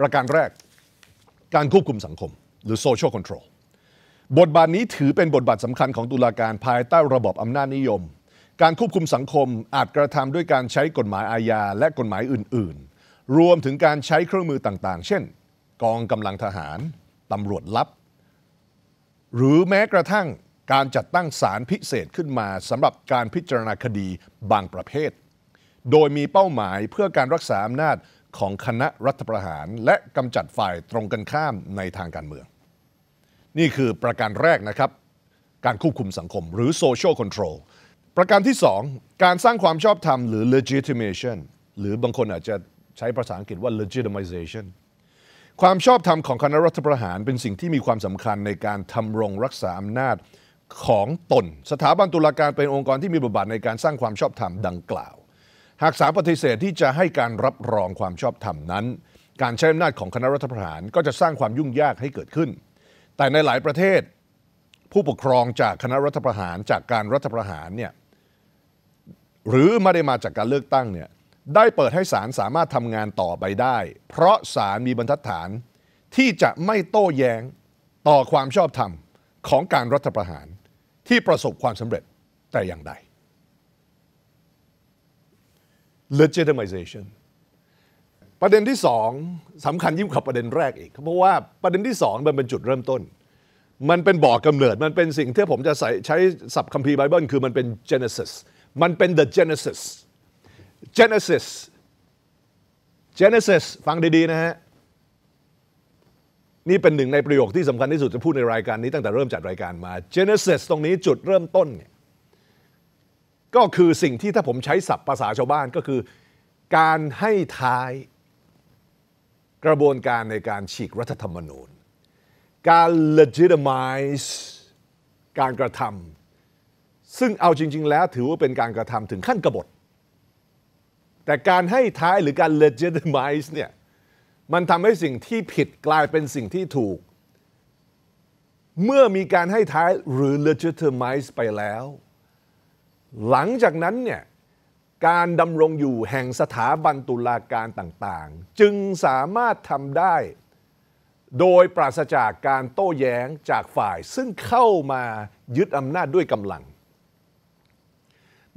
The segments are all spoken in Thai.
ประการแรกการควบคุมสังคม หรือ social control บทบาทนี้ถือเป็นบทบาทสำคัญของตุลาการภายใต้ระบบอำนาจนิยม การควบคุมสังคมอาจกระทำด้วยการใช้กฎหมายอาญาและกฎหมายอื่นๆ รวมถึงการใช้เครื่องมือต่างๆ เช่น กองกำลังทหารตำรวจลับ หรือแม้กระทั่งการจัดตั้งศาลพิเศษขึ้นมาสำหรับการพิจารณาคดีบางประเภท โดยมีเป้าหมายเพื่อการรักษาอำนาจของคณะรัฐประหารและกำจัดฝ่ายตรงกันข้ามในทางการเมือง นี่คือประการแรกนะครับ การควบคุมสังคม หรือ social control ประการที่ 2 การสร้างความชอบธรรมหรือ legitimation หรือบางคนอาจจะใช้ภาษาอังกฤษว่า legitimization ความชอบธรรมของคณะรัฐประหาร เป็นสิ่งที่มีความสำคัญในการทำรงรักษาอำนาจของตนสถาบันตุลาการเป็นองค์กรที่มีบทบาทในการสร้างความชอบธรรมดังกล่าวหากสารปฏิเสธที่จะให้การรับรองความชอบธรรมนั้น การใช้อำนาจของคณะรัฐประหารก็จะสร้างความยุ่งยากให้เกิดขึ้น แต่ในหลายประเทศ ผู้ปกครองจากคณะรัฐประหาร จากการรัฐประหารเนี่ยหรือไม่ได้มาจากการเลือกตั้งเนี่ยได้เปิดให้ศาลสามารถทำงานต่อไปได้ เพราะศาลมีบรรทัดฐานที่จะไม่โต้แย้งต่อความชอบธรรมของการรัฐประหารที่ประสบความสำเร็จแต่อย่างใด legitimization ประเด็นที่สองสำคัญยิ่งกว่าประเด็นแรกอีกเพราะว่าประเด็นที่สองมันเป็นจุดเริ่มต้น มันเป็นบ่อกำเนิดมันเป็นสิ่งที่ผมจะใส่ใช้สับคัมภีร์ไบเบิลคือมันเป็น genesis มันเป็น the genesis genesis genesis ฟังดี ๆ นะฮะนี่เป็นหนึ่งในประโยคที่สำคัญที่สุดจะพูดในรายการนี้ตั้งแต่เริ่มจัดรายการมา genesis ตรงนี้จุดเริ่มต้นเนี่ยก็คือสิ่งที่ถ้าผมใช้ศัพท์ภาษาชาวบ้านก็คือ การให้ท้ายกระบวนการในการฉีกรัฐธรรมนูญ การ legitimize การกระทำซึ่งเอาจริง ๆ แล้วถือว่าเป็นการกระทำถึงขั้นกบฏ แต่การให้ท้ายหรือการ legitimize เนี่ยมันทำให้สิ่งที่ผิดกลายเป็นสิ่งที่ถูก เมื่อมีการให้ท้ายหรือ legitimize ไปแล้วหลังจากนั้นเนี่ยการดำรงอยู่แห่งสถาบันตุลาการต่างๆ จึงสามารถทำได้ โดยปราศจากการโต้แย้งจากฝ่าย ซึ่งเข้ามายึดอำนาจด้วยกำลัง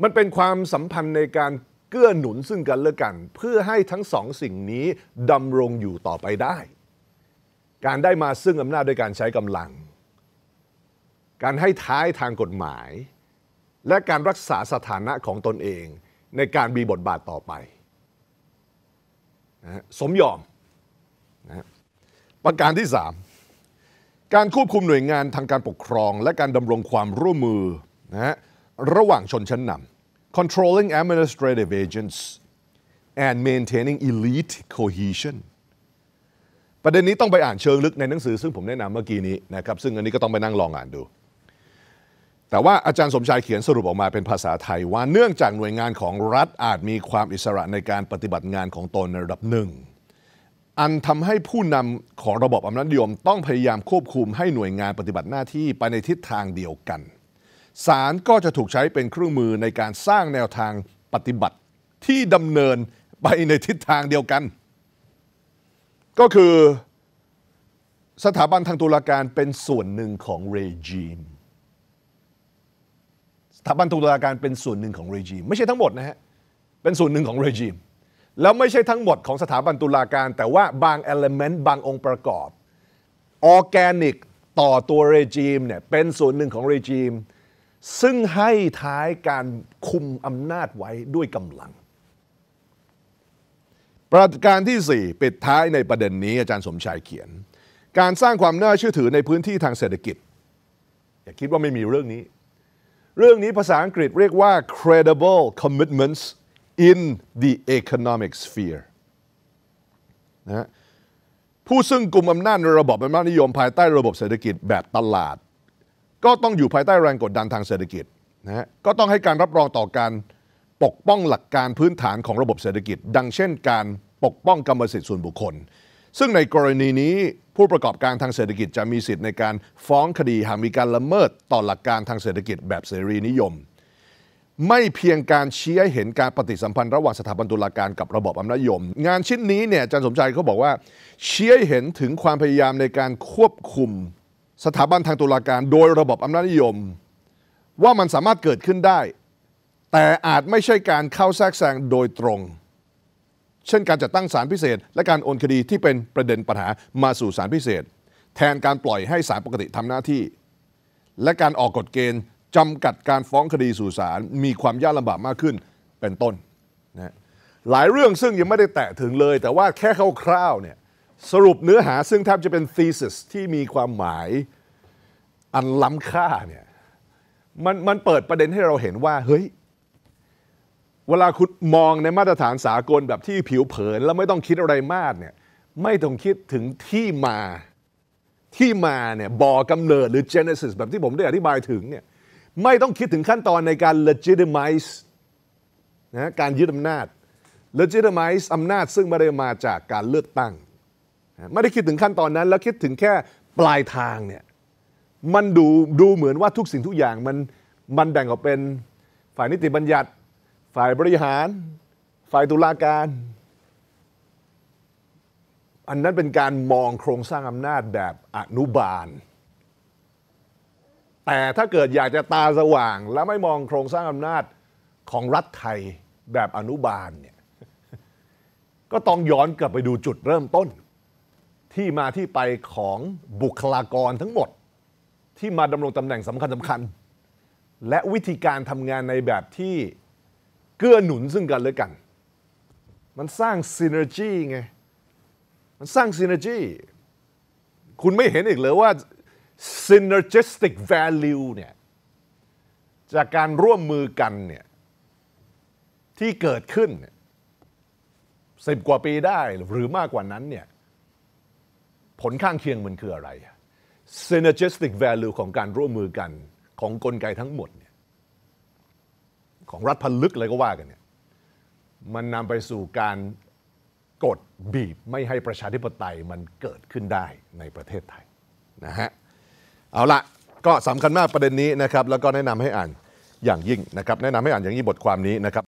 มันเป็นความสัมพันธ์ในการเกื้อหนุนซึ่งกันและกัน เพื่อให้ทั้งสองสิ่งนี้ดำรงอยู่ต่อไปได้ การได้มาซึ่งอำนาจด้วยการใช้กำลัง การให้ท้ายทางกฎหมายและการรักษาสถานะของตนเองในการมีบทบาทต่อไปนะสมยอมนะประการที่ 3 การควบคุมหน่วยงานทางการปกครอง และการดำรงความร่วมมือนะระหว่างชนชั้นนำ controlling administrative agents and maintaining elite cohesion ประเด็นนี้ต้องไปอ่านเชิงลึกในหนังสือซึ่งผมแนะนำเมื่อกี้นี้นะครับ ซึ่งอันนี้ก็ต้องไปนั่งลองอ่านดูแต่ว่าอาจารย์สมชายเขียนสรุปออกมาเป็นภาษาไทยว่าเนื่องจากหน่วยงานของรัฐอาจมีความอิสระในการปฏิบัติงานของตนในระดับหนึ่งอันทำให้ผู้นำของระบบอำนาจนิยม ต้องพยายามควบคุมให้หน่วยงานปฏิบัติหน้าที่ไปในทิศทางเดียวกันศาลก็จะถูกใช้เป็นเครื่องมือในการสร้างแนวทางปฏิบัติที่ดำเนินไปในทิศทางเดียวกัน ก็คือสถาบันทางตุลาการเป็นส่วนหนึ่งของเรจีมสถาบันตุลาการเป็นส่วนหนึ่งของเรจิมไม่ใช่ทั้งหมดนะฮะเป็นส่วนหนึ่งของเรจิมแล้วไม่ใช่ทั้งหมดของสถาบันตุลาการ แต่ว่าบางเอลเมนต์บางองค์ประกอบออแกนิกต่อตัวเรจิมเนี่ยเป็นส่วนหนึ่งของเรจิมซึ่งให้ท้ายการคุมอำนาจไว้ด้วยกำลัง ประการที่ 4 ปิดท้ายในประเด็นนี้อาจารย์สมชายเขียน การสร้างความน่าเชื่อถือในพื้นที่ทางเศรษฐกิจ อย่าคิดว่าไม่มีเรื่องนี้เรื่องนี้ภาษาอังกฤษเรียกว่า credible commitments in the economic sphere นะผู้ซึ่งกลุ่มอำนาจในระบบอำนาจนิยมภายใต้ระบบเศรษฐกิจแบบตลาด ก็ต้องอยู่ภายใต้แรงกดดันทางเศรษฐกิจนะก็ต้องให้การรับรองต่อการปกป้องหลักการพื้นฐานของระบบเศรษฐกิจ ดังเช่นการปกป้องกรรมสิทธิ์ส่วนบุคคลซึ่งในกรณีนี้ผู้ประกอบการทางเศรษฐกิจจะมีสิทธิ์ในการฟ้องคดีหากมีการละเมิดต่อหลักการทางเศรษฐกิจแบบเสรีนิยม ไม่เพียงการเชี้ให้เห็นการปฏิสัมพันธ์ระหว่างสถาบันตุลาการกับระบบอำนาจยม งานชิ้นนี้เนี่ยจารย์สมชัยเขาบอกว่าเชี้ให้เห็นถึงความพยายามในการควบคุม สถาบันทางตุลาการโดยระบบอำนาจยม ว่ามันสามารถเกิดขึ้นได้ แต่อาจไม่ใช่การเข้าแทรกแซงโดยตรงเช่นการจัดตั้งศาลพิเศษ และ การโอนคดีที่เป็นประเด็นปัญหามาสู่ศาลพิเศษ แทนการปล่อยให้ศาลปกติ ทำหน้าที่ และการออกกฎเกณฑ์จำกัดการฟ้องคดีสู่ศาลมีความยากลำบากมากขึ้นเป็นต้นนะหลายเรื่องซึ่งยังไม่ได้แตะถึงเลย แต่ว่าแค่คร่าวๆเนี่ยสรุปเนื้อหาซึ่งแทบจะเป็น thesis ที่มีความหมายอันล้ำค่าเนี่ยมันมันเปิดประเด็นให้เราเห็นว่าเฮ้ยเวลาคุณมองในมาตรฐานสากลแบบที่ผิวเผินแล้วไม่ต้องคิดอะไรมากเนี่ยไม่ต้องคิดถึงที่มาที่มาเนี่ยบ่อกำเนิดหรือ genesis แบบที่ผมได้อธิบายถึงเนี่ยไม่ต้องคิดถึงขั้นตอนในการ legitimize นะการยึดอำนาจ legitimize อำนาจซึ่งไม่ได้มาจากการเลือกตั้งไม่ได้คิดถึงขั้นตอนนั้น แล้วคิดถึงแค่ปลายทางเนี่ยมันดูดูเหมือนว่าทุกสิ่งทุกอย่างมันมันแบ่งออกเป็นฝ่ายนิติบัญญัติฝ่ายบริหาร ฝ่ายตุลาการ อันนั้นเป็นการมองโครงสร้างอำนาจแบบอนุบาล แต่ถ้าเกิดอยากจะตาสว่างและไม่มองโครงสร้างอำนาจของรัฐไทยแบบอนุบาลเนี่ยก็ต้องย้อนกลับไปดูจุดเริ่มต้นที่มาที่ไปของบุคลากรทั้งหมดที่มาดำรงตำแหน่งสำคัญสำคัญ และวิธีการทำงานในแบบที่เกื้อหนุนซึ่งกันและกัน มันสร้างซีเนอร์จีไง มันสร้างซีเนอร์จีคุณไม่เห็นอีกเลยว่า synergistic value เนี่ย จากการร่วมมือกันเนี่ยที่เกิดขึ้นสิบกว่าปีได้หรือมากกว่านั้นเนี่ยผลข้างเคียงมันคืออะไร synergistic value ของการร่วมมือกันของกลไกทั้งหมดเนี่ยของรัฐพันลึกอะไรก็ว่ากันเนี่ยมันนำไปสู่การกดบีบไม่ให้ประชาธิปไตยมันเกิดขึ้นได้ในประเทศไทยนะฮะเอาละก็สำคัญมากประเด็นนี้นะครับ แล้วก็แนะนำให้อ่านอย่างยิ่งนะครับ แนะนำให้อ่านอย่างยิ่งบทความนี้นะครับ